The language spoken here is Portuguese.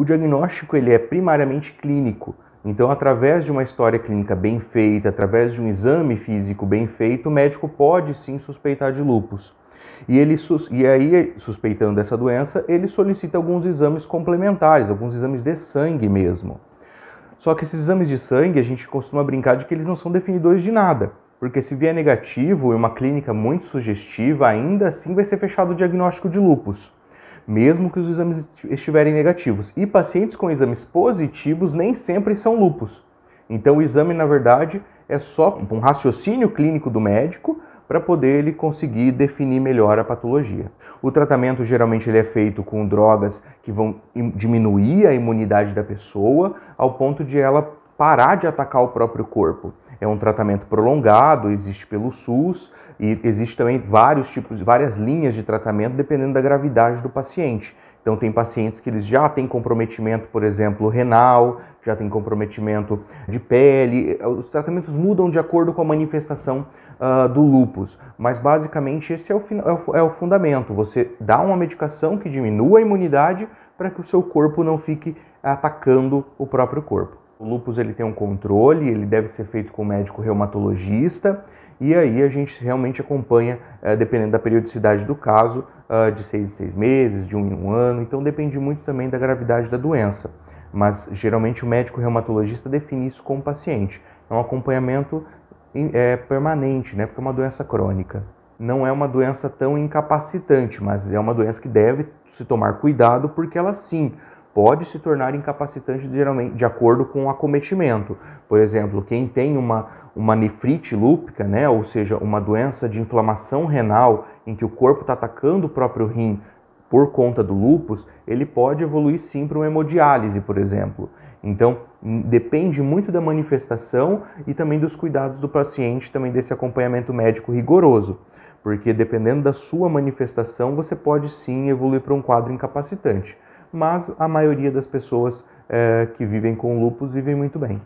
O diagnóstico ele é primariamente clínico. Então, através de uma história clínica bem feita, através de um exame físico bem feito, o médico pode sim suspeitar de lupus. E, ele, e aí, suspeitando dessa doença, ele solicita alguns exames complementares, alguns exames de sangue mesmo. Só que esses exames de sangue, a gente costuma brincar de que eles não são definidores de nada. Porque se vier negativo em uma clínica muito sugestiva, ainda assim vai ser fechado o diagnóstico de lupus mesmo que os exames estiverem negativos. E pacientes com exames positivos nem sempre são lupus. Então, o exame, na verdade, é só um raciocínio clínico do médico para poder ele conseguir definir melhor a patologia. O tratamento geralmente ele é feito com drogas que vão diminuir a imunidade da pessoa ao ponto de ela parar de atacar o próprio corpo. É um tratamento prolongado, existe pelo SUS e existe também vários tipos, várias linhas de tratamento dependendo da gravidade do paciente. Então tem pacientes que eles já têm comprometimento, por exemplo, renal, já tem comprometimento de pele. Eh, os tratamentos mudam de acordo com a manifestação uh, do lupus, mas basicamente esse é o, é, é o fundamento. Você dá uma medicação que diminua a imunidade para que o seu corpo não fique atacando o próprio corpo. O lúpus ele tem um controle, ele deve ser feito com o médico reumatologista e aí a gente realmente acompanha, eh, dependendo da periodicidade do caso, eh, de seis em seis meses, de um em um ano, então depende muito também da gravidade da doença. Mas geralmente o médico reumatologista define isso com o paciente. É um acompanhamento é, permanente, né? porque é uma doença crônica. Não é uma doença tão incapacitante, mas é uma doença que deve se tomar cuidado, porque ela sim pode se tornar incapacitante geralmente de acordo com o acometimento. Por exemplo, quem tem uma, uma nefrite lúpica, né, ou seja, uma doença de inflamação renal em que o corpo está atacando o próprio rim por conta do lúpus, ele pode evoluir sim para uma hemodiálise, por exemplo. Então, hum, depende muito da manifestação e também dos cuidados do paciente, também desse acompanhamento médico rigoroso, porque dependendo da sua manifestação, você pode sim evoluir para um quadro incapacitante mas a maioria das pessoas é, que vivem com lupus vivem muito bem.